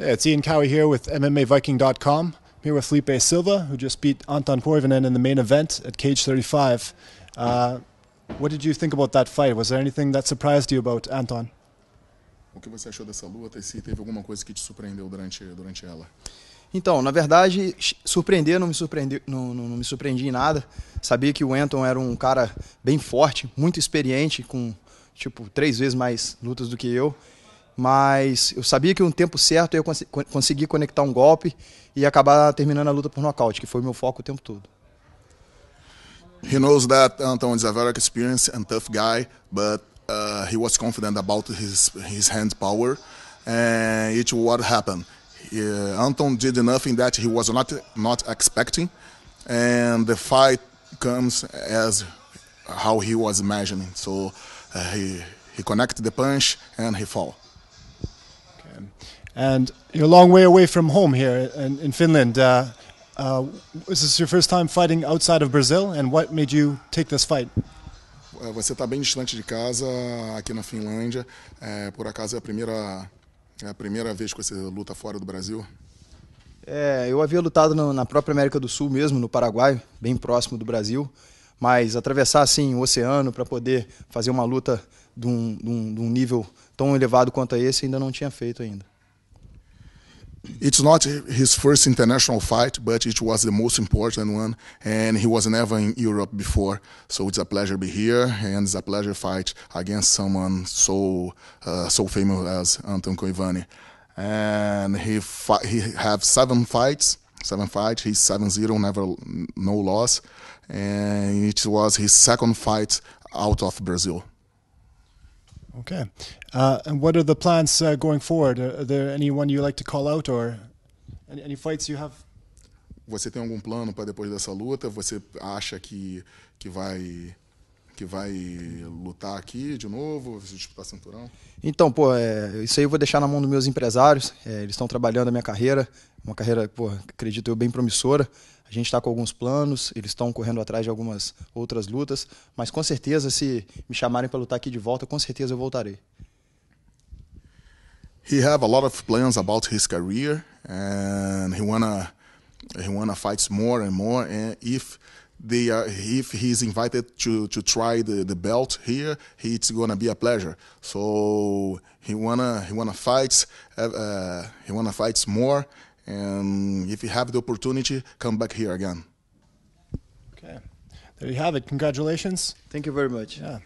Hey, it's Ian Cowie here with MMAViking.com. I'm here with Felipe Silva, who just beat Anton Koivinen in the main event at Cage 35. Uh, what did you think about that fight? Was there anything that surprised you about Anton? O que você achou dessa luta e se teve alguma coisa que te surpreendeu durante, durante ela? Então, na verdade, surpreender não me, surpreendi, não, não, não me surpreendi em nada. Sabia que o Anton era um cara bem forte, muito experiente, com tipo três vezes mais lutas do que eu mas eu sabia que um tempo certo eu ia cons conseguir conectar um golpe e acabar terminando a luta por nocaute, que foi meu foco o tempo todo. He knows that Anton is a very experienced and tough guy, but uh, he was confident about his his hand power, and it what happened. uh, Anton did nothing that he was not not expecting, and the fight comes as how he was imagining. So uh, he he connected the punch and he fall time. And you're a long way away from home here in, in Finland. Uh, uh, is this your first time fighting outside of Brazil? And what made you take this fight? É, você está bem distante de casa, aqui na Finlândia. É, por acaso é a primeira, é a primeira vez que você luta fora do Brasil? É, eu havia lutado no, na própria América do Sul mesmo, no Paraguai, bem próximo do Brasil. Mas atravessar assim o oceano para poder fazer uma luta de um, de um, de um nível tão elevado quanto esse ainda não tinha feito ainda. It's not his first international fight, but it was the most important one, and he was never in Europe before. So it's a pleasure to be here, and it's a pleasure to fight against someone so uh, so famous as Anton Koivani. And he he have seven fights, seven fights. He's seven zero, never no loss, and it was his second fight out of Brazil. Okay. Uh, and what are the plans uh, going forward? Uh, are there anyone you like to call out or any, any fights you have? Você tem algum plano para depois dessa luta? Você acha que que vai que vai lutar aqui de novo, disputar cinturão? Então, pô, é, isso aí eu vou deixar na mão dos meus empresários. É, eles estão trabalhando a minha carreira, uma carreira, pô, acredito eu, bem promissora. A gente está com alguns planos, eles estão correndo atrás de algumas outras lutas, mas com certeza, se me chamarem para lutar aqui de volta, com certeza eu voltarei. He have a lot of plans about his career, and he wanna he wanna fights more and more, and if they are, if he's invited to, to try the, the belt here, it's gonna be a pleasure. So he wanna he wanna fight, uh, uh he wanna fight more, and if you have the opportunity, come back here again. Okay, there you have it. Congratulations. Thank you very much. Yeah.